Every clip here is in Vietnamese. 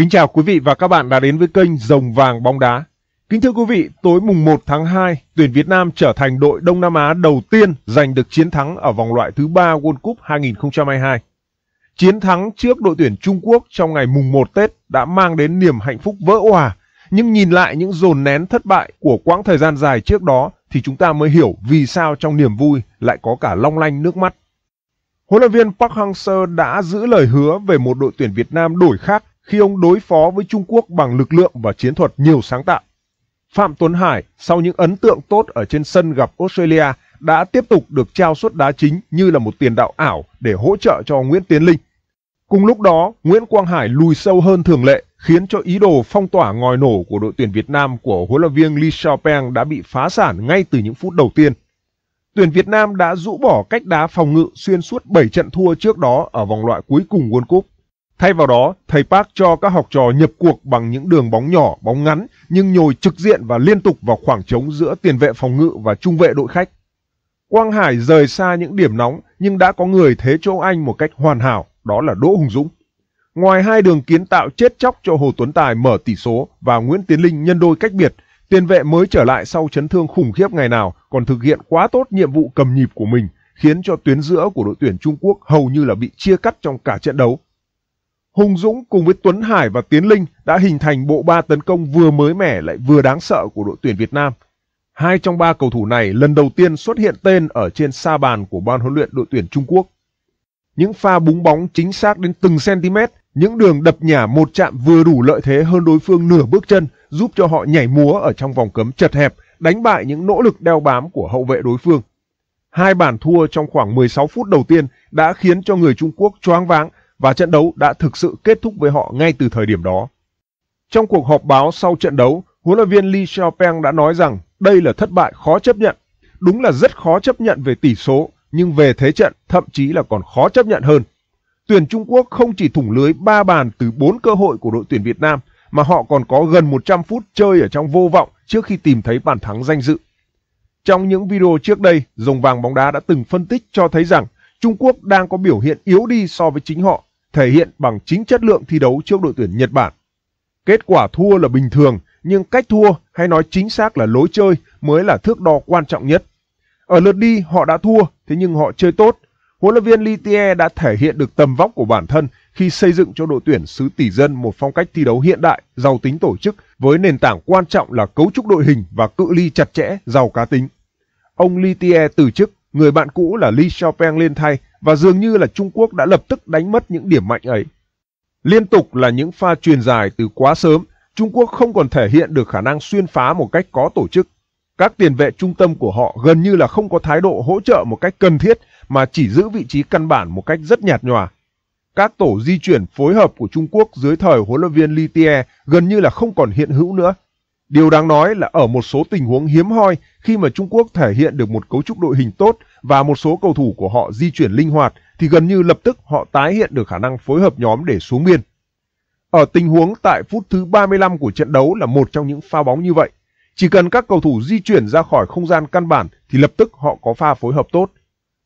Kính chào quý vị và các bạn đã đến với kênh Rồng Vàng Bóng Đá. Kính thưa quý vị, tối mùng 1 tháng 2, tuyển Việt Nam trở thành đội Đông Nam Á đầu tiên giành được chiến thắng ở vòng loại thứ 3 World Cup 2022. Chiến thắng trước đội tuyển Trung Quốc trong ngày mùng 1 Tết đã mang đến niềm hạnh phúc vỡ hòa, nhưng nhìn lại những dồn nén thất bại của quãng thời gian dài trước đó thì chúng ta mới hiểu vì sao trong niềm vui lại có cả long lanh nước mắt. Huấn luyện viên Park Hang-seo đã giữ lời hứa về một đội tuyển Việt Nam đổi khác khi ông đối phó với Trung Quốc bằng lực lượng và chiến thuật nhiều sáng tạo. Phạm Tuấn Hải sau những ấn tượng tốt ở trên sân gặp Australia đã tiếp tục được trao suất đá chính như là một tiền đạo ảo để hỗ trợ cho Nguyễn Tiến Linh. Cùng lúc đó, Nguyễn Quang Hải lùi sâu hơn thường lệ khiến cho ý đồ phong tỏa ngòi nổ của đội tuyển Việt Nam của huấn luyện viên Lee Xiaopeng đã bị phá sản ngay từ những phút đầu tiên. Tuyển Việt Nam đã rũ bỏ cách đá phòng ngự xuyên suốt 7 trận thua trước đó ở vòng loại cuối cùng World Cup. Thay vào đó, thầy Park cho các học trò nhập cuộc bằng những đường bóng nhỏ, bóng ngắn nhưng nhồi trực diện và liên tục vào khoảng trống giữa tiền vệ phòng ngự và trung vệ đội khách. Quang Hải rời xa những điểm nóng nhưng đã có người thế chỗ anh một cách hoàn hảo, đó là Đỗ Hùng Dũng. Ngoài hai đường kiến tạo chết chóc cho Hồ Tuấn Tài mở tỷ số và Nguyễn Tiến Linh nhân đôi cách biệt, tiền vệ mới trở lại sau chấn thương khủng khiếp ngày nào còn thực hiện quá tốt nhiệm vụ cầm nhịp của mình, khiến cho tuyến giữa của đội tuyển Trung Quốc hầu như là bị chia cắt trong cả trận đấu Hùng Dũng cùng với Tuấn Hải và Tiến Linh đã hình thành bộ ba tấn công vừa mới mẻ lại vừa đáng sợ của đội tuyển Việt Nam. Hai trong ba cầu thủ này lần đầu tiên xuất hiện tên ở trên sa bàn của ban huấn luyện đội tuyển Trung Quốc. Những pha búng bóng chính xác đến từng cm, những đường đập nhả một chạm vừa đủ lợi thế hơn đối phương nửa bước chân, giúp cho họ nhảy múa ở trong vòng cấm chật hẹp, đánh bại những nỗ lực đeo bám của hậu vệ đối phương. Hai bàn thua trong khoảng 16 phút đầu tiên đã khiến cho người Trung Quốc choáng váng và trận đấu đã thực sự kết thúc với họ ngay từ thời điểm đó. Trong cuộc họp báo sau trận đấu, huấn luyện viên Li Xiaopeng đã nói rằng đây là thất bại khó chấp nhận. Đúng là rất khó chấp nhận về tỷ số, nhưng về thế trận thậm chí là còn khó chấp nhận hơn. Tuyển Trung Quốc không chỉ thủng lưới 3 bàn từ 4 cơ hội của đội tuyển Việt Nam, mà họ còn có gần 100 phút chơi ở trong vô vọng trước khi tìm thấy bàn thắng danh dự. Trong những video trước đây, Rồng Vàng Bóng Đá đã từng phân tích cho thấy rằng Trung Quốc đang có biểu hiện yếu đi so với chính họ thể hiện bằng chính chất lượng thi đấu trước đội tuyển Nhật Bản. Kết quả thua là bình thường, nhưng cách thua hay nói chính xác là lối chơi mới là thước đo quan trọng nhất. Ở lượt đi họ đã thua, thế nhưng họ chơi tốt. Huấn luyện viên Litier đã thể hiện được tầm vóc của bản thân khi xây dựng cho đội tuyển xứ tỷ dân một phong cách thi đấu hiện đại, giàu tính tổ chức với nền tảng quan trọng là cấu trúc đội hình và cự ly chặt chẽ, giàu cá tính. Ông Litier từ chức, người bạn cũ là Lee Chopin lên thay và dường như là Trung Quốc đã lập tức đánh mất những điểm mạnh ấy. Liên tục là những pha truyền dài từ quá sớm, Trung Quốc không còn thể hiện được khả năng xuyên phá một cách có tổ chức. Các tiền vệ trung tâm của họ gần như là không có thái độ hỗ trợ một cách cần thiết mà chỉ giữ vị trí căn bản một cách rất nhạt nhòa. Các tổ di chuyển phối hợp của Trung Quốc dưới thời huấn luyện viên Litier gần như là không còn hiện hữu nữa. Điều đáng nói là ở một số tình huống hiếm hoi khi mà Trung Quốc thể hiện được một cấu trúc đội hình tốt và một số cầu thủ của họ di chuyển linh hoạt thì gần như lập tức họ tái hiện được khả năng phối hợp nhóm để xuống biên. Ở tình huống tại phút thứ 35 của trận đấu là một trong những pha bóng như vậy. Chỉ cần các cầu thủ di chuyển ra khỏi không gian căn bản thì lập tức họ có pha phối hợp tốt.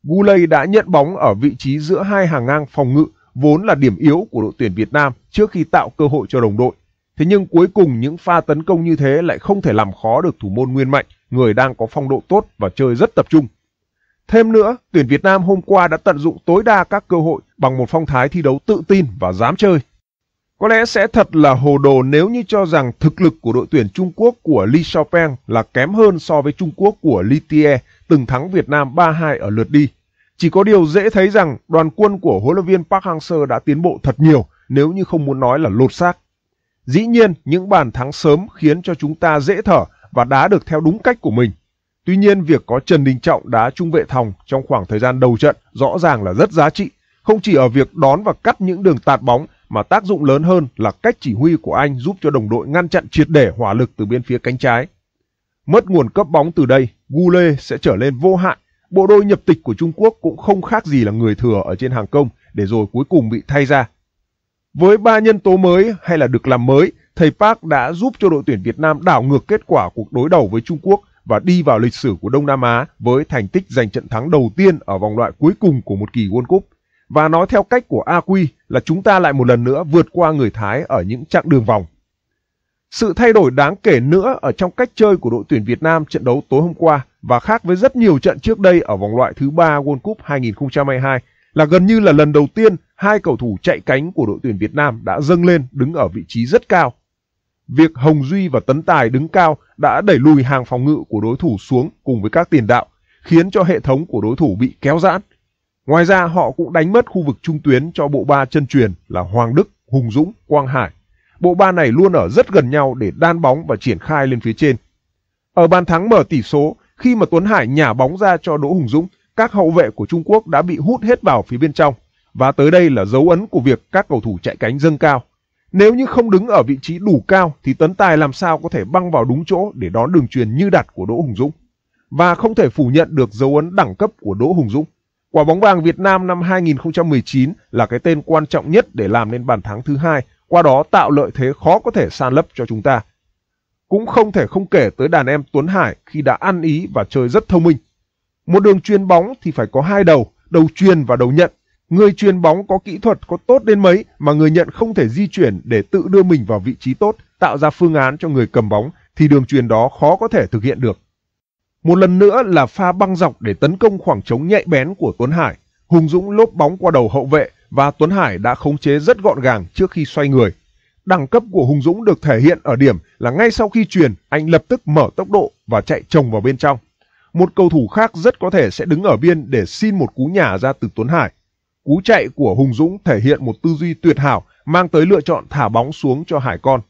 Gulay đã nhận bóng ở vị trí giữa hai hàng ngang phòng ngự vốn là điểm yếu của đội tuyển Việt Nam trước khi tạo cơ hội cho đồng đội. Thế nhưng cuối cùng những pha tấn công như thế lại không thể làm khó được thủ môn Nguyên Mạnh, người đang có phong độ tốt và chơi rất tập trung. Thêm nữa, tuyển Việt Nam hôm qua đã tận dụng tối đa các cơ hội bằng một phong thái thi đấu tự tin và dám chơi. Có lẽ sẽ thật là hồ đồ nếu như cho rằng thực lực của đội tuyển Trung Quốc của Li Xiaopeng là kém hơn so với Trung Quốc của Li Tie từng thắng Việt Nam 3-2 ở lượt đi. Chỉ có điều dễ thấy rằng đoàn quân của huấn luyện viên Park Hang-seo đã tiến bộ thật nhiều nếu như không muốn nói là lột xác. Dĩ nhiên, những bàn thắng sớm khiến cho chúng ta dễ thở và đá được theo đúng cách của mình. Tuy nhiên, việc có Trần Đình Trọng đá trung vệ thòng trong khoảng thời gian đầu trận rõ ràng là rất giá trị, không chỉ ở việc đón và cắt những đường tạt bóng mà tác dụng lớn hơn là cách chỉ huy của anh giúp cho đồng đội ngăn chặn triệt để hỏa lực từ bên phía cánh trái. Mất nguồn cấp bóng từ đây, Gule sẽ trở lên vô hạn. Bộ đôi nhập tịch của Trung Quốc cũng không khác gì là người thừa ở trên hàng công để rồi cuối cùng bị thay ra với ba nhân tố mới hay là được làm mới, thầy Park đã giúp cho đội tuyển Việt Nam đảo ngược kết quả cuộc đối đầu với Trung Quốc và đi vào lịch sử của Đông Nam Á với thành tích giành trận thắng đầu tiên ở vòng loại cuối cùng của một kỳ World Cup. Và nói theo cách của A AQ là chúng ta lại một lần nữa vượt qua người Thái ở những chặng đường vòng. Sự thay đổi đáng kể nữa ở trong cách chơi của đội tuyển Việt Nam trận đấu tối hôm qua và khác với rất nhiều trận trước đây ở vòng loại thứ ba World Cup 2022 là gần như là lần đầu tiên hai cầu thủ chạy cánh của đội tuyển Việt Nam đã dâng lên đứng ở vị trí rất cao. Việc Hồng Duy và Tấn Tài đứng cao đã đẩy lùi hàng phòng ngự của đối thủ xuống cùng với các tiền đạo, khiến cho hệ thống của đối thủ bị kéo giãn. Ngoài ra họ cũng đánh mất khu vực trung tuyến cho bộ ba chân truyền là Hoàng Đức, Hùng Dũng, Quang Hải. Bộ ba này luôn ở rất gần nhau để đan bóng và triển khai lên phía trên. Ở bàn thắng mở tỷ số, khi mà Tuấn Hải nhả bóng ra cho Đỗ Hùng Dũng, các hậu vệ của Trung Quốc đã bị hút hết vào phía bên trong. Và tới đây là dấu ấn của việc các cầu thủ chạy cánh dâng cao. Nếu như không đứng ở vị trí đủ cao thì Tấn Tài làm sao có thể băng vào đúng chỗ để đón đường truyền như đặt của Đỗ Hùng Dũng. Và không thể phủ nhận được dấu ấn đẳng cấp của Đỗ Hùng Dũng. Quả bóng vàng Việt Nam năm 2019 là cái tên quan trọng nhất để làm nên bàn thắng thứ hai, qua đó tạo lợi thế khó có thể san lấp cho chúng ta. Cũng không thể không kể tới đàn em Tuấn Hải khi đã ăn ý và chơi rất thông minh. Một đường truyền bóng thì phải có hai đầu, đầu truyền và đầu nhận Người truyền bóng có kỹ thuật có tốt đến mấy mà người nhận không thể di chuyển để tự đưa mình vào vị trí tốt, tạo ra phương án cho người cầm bóng thì đường truyền đó khó có thể thực hiện được. Một lần nữa là pha băng dọc để tấn công khoảng trống nhạy bén của Tuấn Hải. Hùng Dũng lốp bóng qua đầu hậu vệ và Tuấn Hải đã khống chế rất gọn gàng trước khi xoay người. Đẳng cấp của Hùng Dũng được thể hiện ở điểm là ngay sau khi truyền, anh lập tức mở tốc độ và chạy chồng vào bên trong. Một cầu thủ khác rất có thể sẽ đứng ở biên để xin một cú nhả ra từ Tuấn Hải Cú chạy của Hùng Dũng thể hiện một tư duy tuyệt hảo mang tới lựa chọn thả bóng xuống cho Hải Con.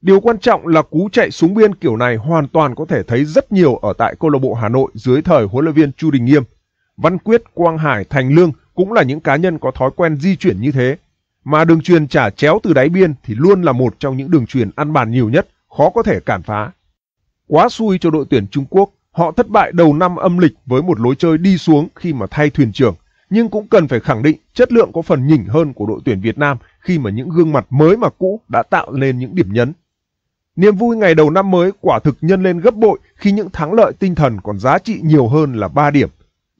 Điều quan trọng là cú chạy súng biên kiểu này hoàn toàn có thể thấy rất nhiều ở tại câu lạc bộ Hà Nội dưới thời huấn luyện viên Chu Đình Nghiêm. Văn Quyết, Quang Hải, Thành Lương cũng là những cá nhân có thói quen di chuyển như thế. Mà đường truyền trả chéo từ đáy biên thì luôn là một trong những đường truyền ăn bàn nhiều nhất, khó có thể cản phá. Quá xui cho đội tuyển Trung Quốc, họ thất bại đầu năm âm lịch với một lối chơi đi xuống khi mà thay thuyền trưởng nhưng cũng cần phải khẳng định chất lượng có phần nhỉnh hơn của đội tuyển Việt Nam khi mà những gương mặt mới mà cũ đã tạo nên những điểm nhấn. Niềm vui ngày đầu năm mới quả thực nhân lên gấp bội khi những thắng lợi tinh thần còn giá trị nhiều hơn là 3 điểm.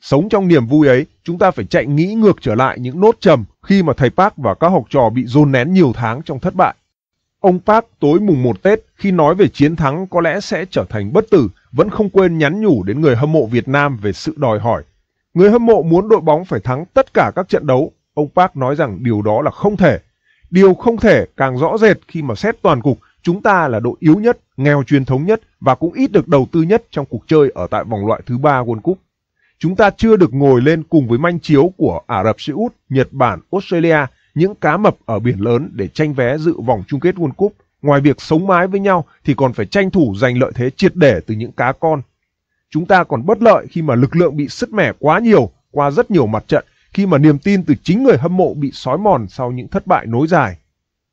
Sống trong niềm vui ấy, chúng ta phải chạy nghĩ ngược trở lại những nốt trầm khi mà thầy Park và các học trò bị dồn nén nhiều tháng trong thất bại. Ông Park tối mùng 1 Tết khi nói về chiến thắng có lẽ sẽ trở thành bất tử, vẫn không quên nhắn nhủ đến người hâm mộ Việt Nam về sự đòi hỏi Người hâm mộ muốn đội bóng phải thắng tất cả các trận đấu. Ông Park nói rằng điều đó là không thể. Điều không thể càng rõ rệt khi mà xét toàn cục chúng ta là đội yếu nhất, nghèo truyền thống nhất và cũng ít được đầu tư nhất trong cuộc chơi ở tại vòng loại thứ ba World Cup. Chúng ta chưa được ngồi lên cùng với manh chiếu của Ả Rập Xê Út, Nhật Bản, Australia, những cá mập ở biển lớn để tranh vé dự vòng chung kết World Cup. Ngoài việc sống mái với nhau thì còn phải tranh thủ giành lợi thế triệt để từ những cá con Chúng ta còn bất lợi khi mà lực lượng bị sứt mẻ quá nhiều qua rất nhiều mặt trận, khi mà niềm tin từ chính người hâm mộ bị sói mòn sau những thất bại nối dài.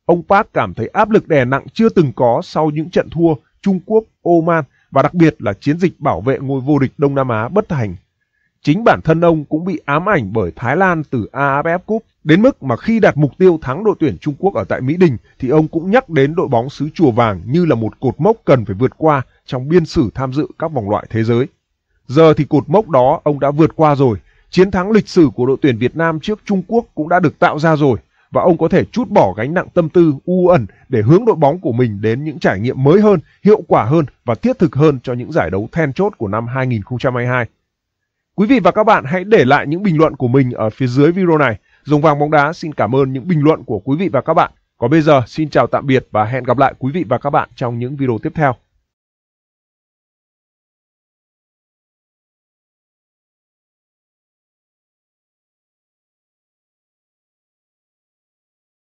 Ông Park cảm thấy áp lực đè nặng chưa từng có sau những trận thua Trung Quốc, Oman và đặc biệt là chiến dịch bảo vệ ngôi vô địch Đông Nam Á bất thành. Chính bản thân ông cũng bị ám ảnh bởi Thái Lan từ AFF Cup đến mức mà khi đạt mục tiêu thắng đội tuyển Trung Quốc ở tại Mỹ Đình thì ông cũng nhắc đến đội bóng xứ Chùa Vàng như là một cột mốc cần phải vượt qua trong biên sử tham dự các vòng loại thế giới. Giờ thì cột mốc đó ông đã vượt qua rồi, chiến thắng lịch sử của đội tuyển Việt Nam trước Trung Quốc cũng đã được tạo ra rồi và ông có thể chút bỏ gánh nặng tâm tư u ẩn để hướng đội bóng của mình đến những trải nghiệm mới hơn, hiệu quả hơn và thiết thực hơn cho những giải đấu then chốt của năm 2022. Quý vị và các bạn hãy để lại những bình luận của mình ở phía dưới video này. Rồng vàng bóng đá xin cảm ơn những bình luận của quý vị và các bạn. Còn bây giờ xin chào tạm biệt và hẹn gặp lại quý vị và các bạn trong những video tiếp theo.